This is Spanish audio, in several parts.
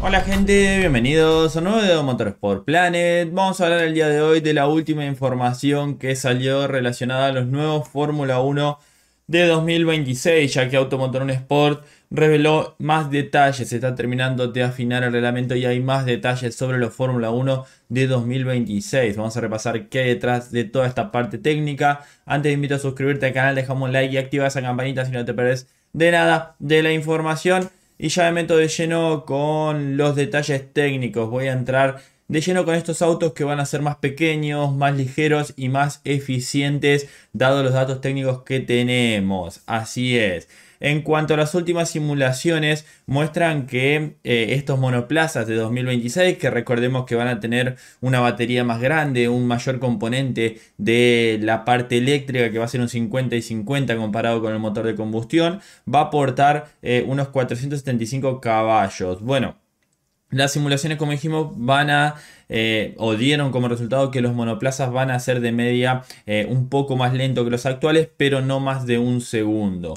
Hola gente, bienvenidos a un nuevo video de Motorsport Planet. Vamos a hablar el día de hoy de la última información que salió relacionada a los nuevos Fórmula 1 de 2026, ya que Automotor Sport reveló más detalles, se está terminando de afinar el reglamento y hay más detalles sobre los Fórmula 1 de 2026. Vamos a repasar qué hay detrás de toda esta parte técnica. Antes te invito a suscribirte al canal, dejamos un like y activa esa campanita si no te perdés de nada de la información. Y ya me meto de lleno con los detalles técnicos. Voy a entrar de lleno con estos autos que van a ser más pequeños, más ligeros y más eficientes, dado los datos técnicos que tenemos. Así es. En cuanto a las últimas simulaciones, muestran que eh, estos monoplazas de 2026, que recordemos que van a tener una batería más grande, un mayor componente de la parte eléctrica, que va a ser un 50 y 50 comparado con el motor de combustión, va a aportar eh, unos 475 caballos. Bueno. Las simulaciones, como dijimos, van a eh, o dieron como resultado que los monoplazas van a ser de media un poco más lento que los actuales, pero no más de un segundo.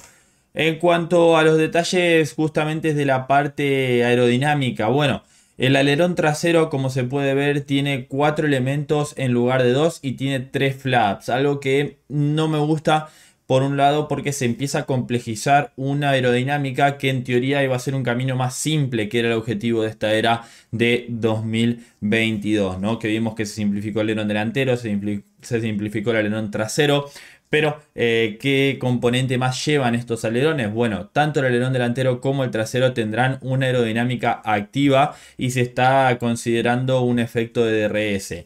En cuanto a los detalles justamente de la parte aerodinámica, bueno, el alerón trasero como se puede ver tiene cuatro elementos en lugar de dos y tiene tres flaps, algo que no me gusta por un lado porque se empieza a complejizar una aerodinámica que en teoría iba a ser un camino más simple que era el objetivo de esta era de 2022, ¿no? Que vimos que se simplificó el alerón delantero, se simplificó el alerón trasero, pero, eh, ¿qué componente más llevan estos alerones? Bueno, tanto el alerón delantero como el trasero tendrán una aerodinámica activa y se está considerando un efecto de DRS.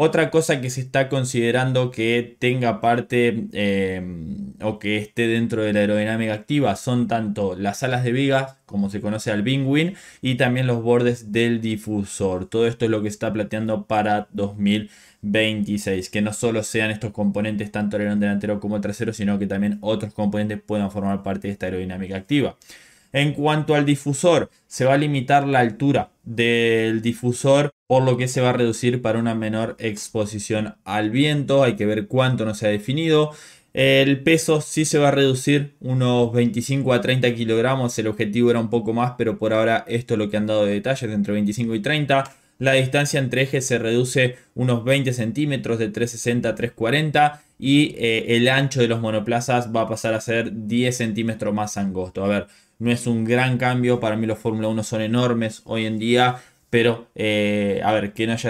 Otra cosa que se está considerando que tenga parte em, o que esté dentro de la aerodinámica activa son tanto las alas de vigas, como se conoce al Bingwin, y también los bordes del difusor. Todo esto es lo que se está planteando para 2026. Que no solo sean estos componentes, tanto el alerón delantero como trasero, sino que también otros componentes puedan formar parte de esta aerodinámica activa. En cuanto al difusor, se va a limitar la altura del difusor, por lo que se va a reducir para una menor exposición al viento. Hay que ver cuánto no se ha definido. El peso sí se va a reducir unos 25 a 30 kilogramos. El objetivo era un poco más, pero por ahora esto es lo que han dado de detalles, entre 25 y 30. La distancia entre ejes se reduce unos 20 centímetros de 360 a 340 y eh, el ancho de los monoplazas va a pasar a ser 10 centímetros más angosto. A ver, no es un gran cambio, para mí los Fórmula 1 son enormes hoy en día, pero eh, a ver, que no se,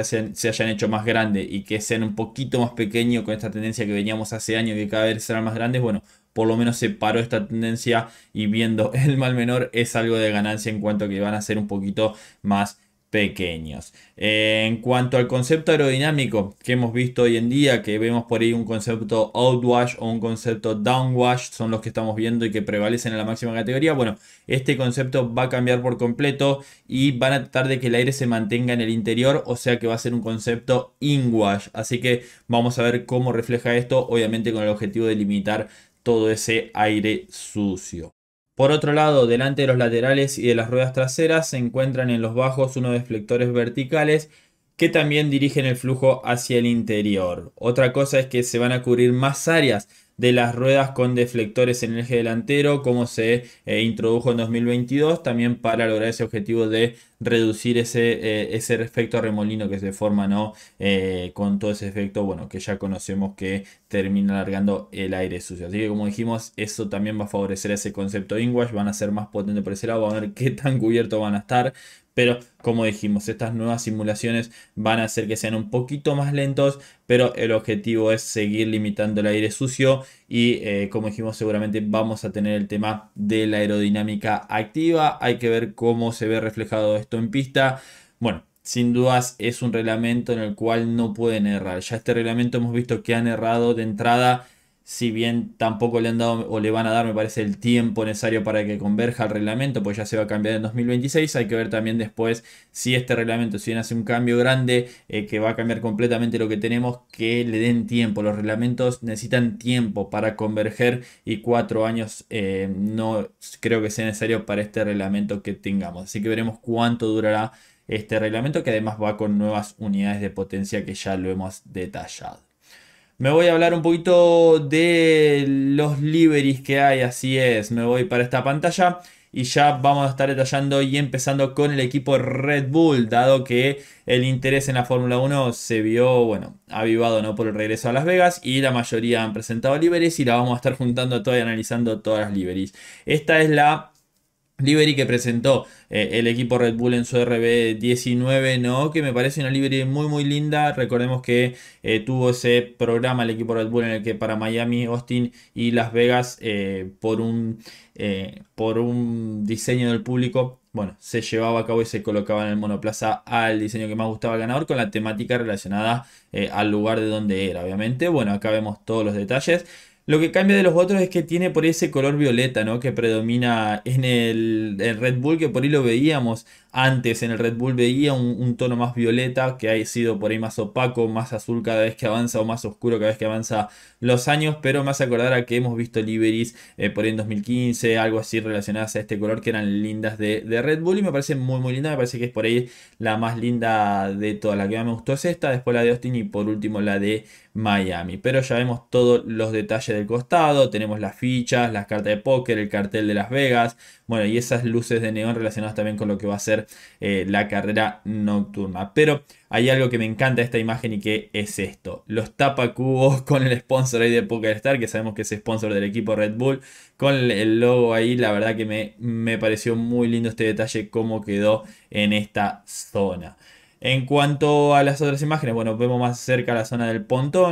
hayan hecho más grandes y que sean un poquito más pequeños con esta tendencia que veníamos hace años que cada vez serán más grandes, bueno, por lo menos se paró esta tendencia y viendo el mal menor es algo de ganancia en cuanto a que van a ser un poquito más pequeños. Eh, en cuanto al concepto aerodinámico que hemos visto hoy en día, que vemos por ahí un concepto outwash o un concepto downwash, son los que estamos viendo y que prevalecen en la máxima categoría, bueno, este concepto va a cambiar por completo y van a tratar de que el aire se mantenga en el interior, o sea que va a ser un concepto inwash, así que vamos a ver cómo refleja esto, obviamente con el objetivo de limitar todo ese aire sucio. Por otro lado, delante de los laterales y de las ruedas traseras se encuentran en los bajos unos deflectores verticales que también dirigen el flujo hacia el interior. Otra cosa es que se van a cubrir más áreas de las ruedas con deflectores en el eje delantero, como se eh, introdujo en 2022, también para lograr ese objetivo de reducir ese, eh, ese efecto remolino que se forma ¿no? Eh, con todo ese efecto bueno, que ya conocemos que termina alargando el aire sucio. Así que como dijimos, eso también va a favorecer ese concepto InWash, van a ser más potentes por ese lado, van a ver qué tan cubierto van a estar. Pero como dijimos, estas nuevas simulaciones van a hacer que sean un poquito más lentos, pero el objetivo es seguir limitando el aire sucio y eh, como dijimos seguramente vamos a tener el tema de la aerodinámica activa, hay que ver cómo se ve reflejado esto en pista. Bueno, sin dudas es un reglamento en el cual no pueden errar. Ya este reglamento hemos visto que han errado de entrada si bien tampoco le han dado o le van a dar, me parece, el tiempo necesario para que converja el reglamento, pues ya se va a cambiar en 2026. Hay que ver también después si este reglamento, si bien hace un cambio grande eh, que va a cambiar completamente lo que tenemos, que le den tiempo. Los reglamentos necesitan tiempo para converger y cuatro años eh, no creo que sea necesario para este reglamento que tengamos. Así que veremos cuánto durará este reglamento que además va con nuevas unidades de potencia que ya lo hemos detallado. Me voy a hablar un poquito de los liveries que hay, así es. Me voy para esta pantalla y ya vamos a estar detallando y empezando con el equipo Red Bull, dado que el interés en la Fórmula 1 se vio, bueno, avivado ¿no? por el regreso a Las Vegas y la mayoría han presentado liveries y la vamos a estar juntando toda y analizando todas las liveries. Esta es la Livery que presentó eh, el equipo Red Bull en su RB19, ¿no? Que me parece una livery muy muy linda. Recordemos que eh, tuvo ese programa el equipo Red Bull en el que para Miami, Austin y Las Vegas, eh, por, un, por un diseño del público, bueno, se llevaba a cabo y se colocaba en el monoplaza al diseño que más gustaba al ganador con la temática relacionada al lugar de donde era, obviamente. Bueno, acá vemos todos los detalles. Lo que cambia de los otros es que tiene por ese color violeta, ¿no? Que predomina en el Red Bull, que por ahí lo veíamos antes en el Red Bull veía un, tono más violeta que ha sido por ahí más opaco, más azul cada vez que avanza o más oscuro cada vez que avanza los años, pero más acordar a que hemos visto Liberis eh, por ahí en 2015, algo así relacionadas a este color que eran lindas de, de, Red Bull y me parece muy muy linda, me parece que es por ahí la más linda de todas, la que más me gustó es esta, después la de Austin y por último la de Miami, pero ya vemos todos los detalles del costado, tenemos las fichas, las cartas de póker, el cartel de Las Vegas, bueno y esas luces de neón relacionadas también con lo que va a ser eh, la carrera nocturna. Pero hay algo que me encanta de esta imagen y que es esto. Los tapacubos con el sponsor ahí de PokerStar, que sabemos que es sponsor del equipo Red Bull, con el logo ahí, la verdad que me, me pareció muy lindo este detalle cómo quedó en esta zona. En cuanto a las otras imágenes, bueno, vemos más cerca la zona del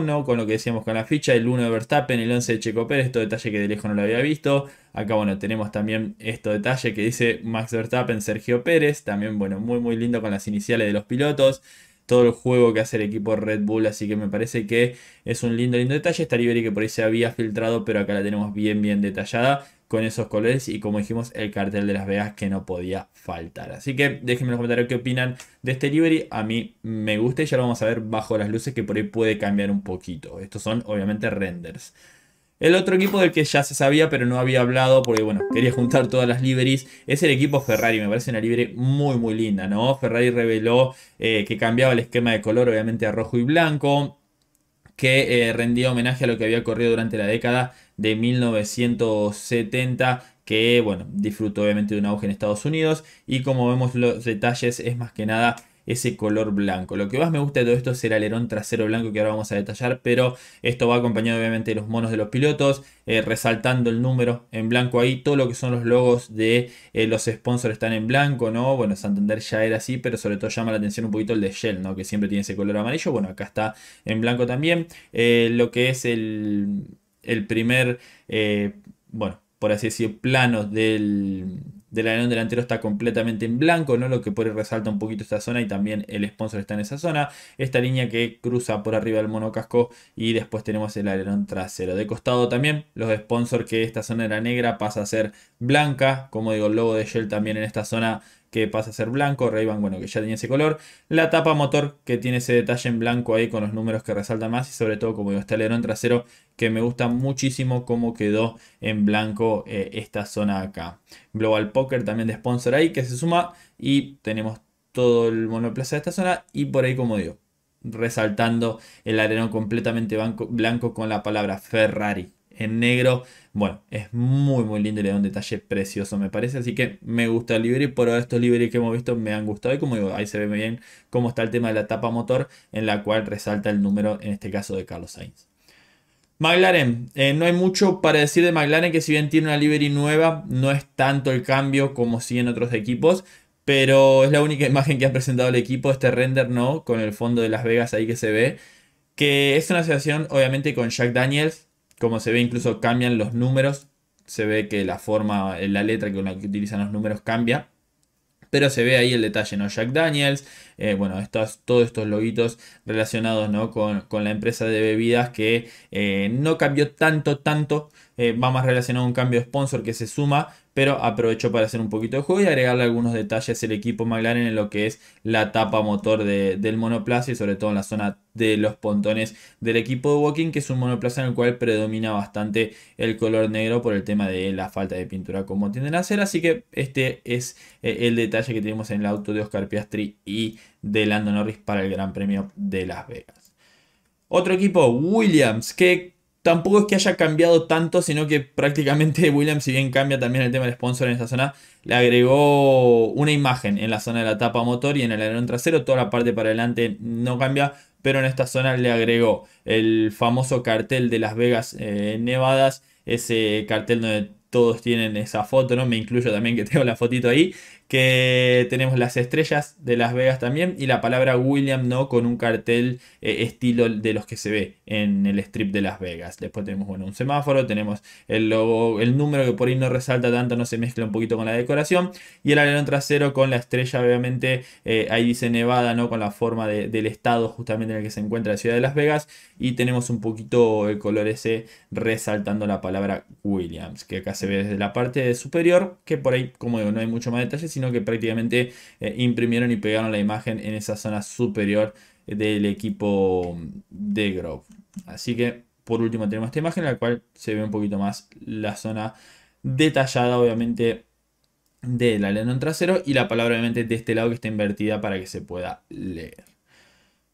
no, con lo que decíamos con la ficha, el 1 de Verstappen, el 11 de Checo Pérez, esto detalle que de lejos no lo había visto. Acá, bueno, tenemos también esto detalle que dice Max Verstappen, Sergio Pérez, también, bueno, muy muy lindo con las iniciales de los pilotos. Todo el juego que hace el equipo Red Bull, así que me parece que es un lindo, lindo detalle. Esta libre que por ahí se había filtrado, pero acá la tenemos bien, bien detallada con esos colores y como dijimos el cartel de Las Vegas que no podía faltar. Así que déjenme en los comentarios qué opinan de este livery. A mí me gusta y ya lo vamos a ver bajo las luces que por ahí puede cambiar un poquito. Estos son obviamente renders. El otro equipo del que ya se sabía pero no había hablado porque bueno, quería juntar todas las liveries es el equipo Ferrari, me parece una libre muy muy linda, ¿no? Ferrari reveló eh, que cambiaba el esquema de color obviamente a rojo y blanco, que eh, rendía homenaje a lo que había ocurrido durante la década de 1970 que bueno, disfrutó obviamente de un auge en Estados Unidos y como vemos los detalles es más que nada ese color blanco. Lo que más me gusta de todo esto es el alerón trasero blanco que ahora vamos a detallar, pero esto va acompañado obviamente de los monos de los pilotos, eh, resaltando el número en blanco ahí, todo lo que son los logos de eh, los sponsors están en blanco, ¿no? Bueno, Santander ya era así, pero sobre todo llama la atención un poquito el de Shell, ¿no? Que siempre tiene ese color amarillo, bueno, acá está en blanco también. Eh, lo que es el, el primer, bueno, por así decir, plano del del alerón delantero está completamente en blanco, ¿no? lo que por ahí resalta un poquito esta zona y también el sponsor está en esa zona. Esta línea que cruza por arriba del monocasco y después tenemos el alerón trasero. De costado también los sponsors que esta zona era negra pasa a ser blanca, como digo, el logo de Shell también en esta zona que pasa a ser blanco, ray bueno, que ya tenía ese color, la tapa motor que tiene ese detalle en blanco ahí con los números que resalta más y sobre todo como digo, el alerón trasero que me gusta muchísimo cómo quedó en blanco eh, esta zona acá. Global Poker también de sponsor ahí que se suma y tenemos todo el monoplaza de esta zona y por ahí como digo, resaltando el alerón completamente blanco con la palabra Ferrari en negro bueno, es muy muy lindo y le da un detalle precioso me parece, así que me gusta el y por ahora estos livery que hemos visto me han gustado y como digo, ahí se ve bien cómo está el tema de la tapa motor en la cual resalta el número en este caso de Carlos Sainz. McLaren, eh, no hay mucho para decir de McLaren que si bien tiene una livery nueva, no es tanto el cambio como si en otros equipos, pero es la única imagen que ha presentado el equipo, este render no, con el fondo de Las Vegas ahí que se ve, que es una asociación obviamente con Jack Daniels, como se ve, incluso cambian los números. Se ve que la forma, eh, la letra con la que utilizan los números cambia. Pero se ve ahí el detalle, ¿no? Jack Daniels, eh, bueno, todos estos logitos relacionados ¿no? con, la empresa de bebidas que eh, no cambió tanto, tanto. va más relacionado a un cambio de sponsor que se suma, pero aprovecho para hacer un poquito de juego y agregarle algunos detalles al equipo McLaren en lo que es la tapa motor del monoplaza y sobre todo en la zona de los pontones del equipo de Walking, que es un monoplaza en el cual predomina bastante el color negro por el tema de la falta de pintura como tienden a hacer. Así que este es eh, el detalle que tenemos en el auto de Oscar Piastri y de Lando Norris para el Gran Premio de Las Vegas. Otro equipo, Williams, que tampoco es que haya cambiado tanto, sino que prácticamente Williams, si bien cambia también el tema del sponsor en esa zona, le agregó una imagen en la zona de la tapa motor y en el alerón trasero. Toda la parte para adelante no cambia, pero en esta zona le agregó el famoso cartel de Las Vegas eh, Nevadas, ese cartel donde todos tienen esa foto, ¿no? Me incluyo también que tengo la fotito ahí que tenemos las estrellas de Las Vegas también y la palabra William No con un cartel eh, estilo de los que se ve en el strip de Las Vegas. Después tenemos bueno, un semáforo, tenemos el logo, el número que por ahí no resalta tanto, no se mezcla un poquito con la decoración y el alerón trasero con la estrella, obviamente eh, ahí dice Nevada, ¿no? Con la forma del estado justamente en el que se encuentra la ciudad de Las Vegas y tenemos un poquito el color ese resaltando la palabra Williams, que acá se ve desde la parte superior, que por ahí, como digo, no hay mucho más detalles sino que prácticamente eh, imprimieron y pegaron la imagen en esa zona superior del equipo de Grove. Así que por último tenemos esta imagen en la cual se ve un poquito más la zona detallada, obviamente del alerón trasero y la palabra obviamente de este lado que está invertida para que se pueda leer.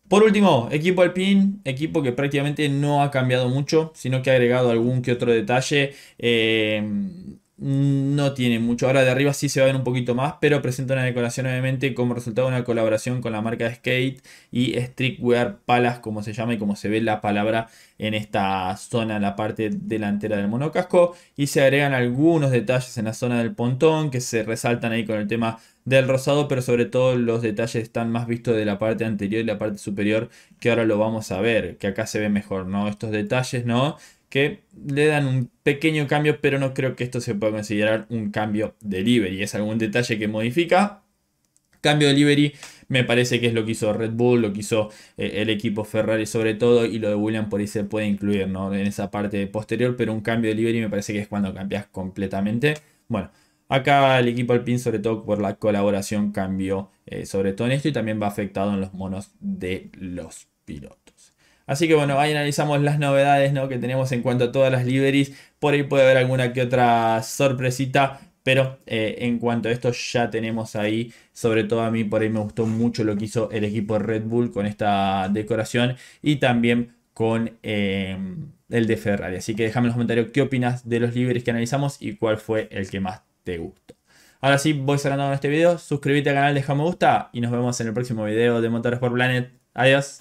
Por último, equipo Alpine, equipo que prácticamente no ha cambiado mucho, sino que ha agregado algún que otro detalle. Eh, Mm, no tiene mucho. Ahora de arriba sí se va a ver un poquito más, pero presenta una decoración obviamente como resultado de una colaboración con la marca Skate y Streetwear palas como se llama y como se ve la palabra en esta zona, en la parte delantera del monocasco. Y se agregan algunos detalles en la zona del pontón que se resaltan ahí con el tema del rosado, pero sobre todo los detalles están más vistos de la parte anterior y la parte superior, que ahora lo vamos a ver, que acá se ve mejor, ¿no? Estos detalles, ¿no? que le dan un pequeño cambio, pero no creo que esto se pueda considerar un cambio de delivery. Es algún detalle que modifica. Cambio de livery me parece que es lo que hizo Red Bull, lo que hizo eh, el equipo Ferrari sobre todo, y lo de William por ahí se puede incluir ¿no? en esa parte posterior, pero un cambio de delivery me parece que es cuando cambias completamente. Bueno, Acá el equipo Alpine, sobre todo por la colaboración, cambió eh, sobre todo en esto y también va afectado en los monos de los pilotos. Así que bueno, ahí analizamos las novedades que tenemos en cuanto a todas las liveries. Por ahí puede haber alguna que otra sorpresita. Pero eh, en cuanto a esto ya tenemos ahí, sobre todo a mí por ahí me gustó mucho lo que hizo el equipo Red Bull con esta decoración y también con eh, el de Ferrari. Así que déjame en los comentarios qué opinas de los liveries que analizamos y cuál fue el que más te gustó. Ahora sí, voy cerrando este video. Suscríbete al canal, deja me gusta y nos vemos en el próximo video de por Planet. Adiós.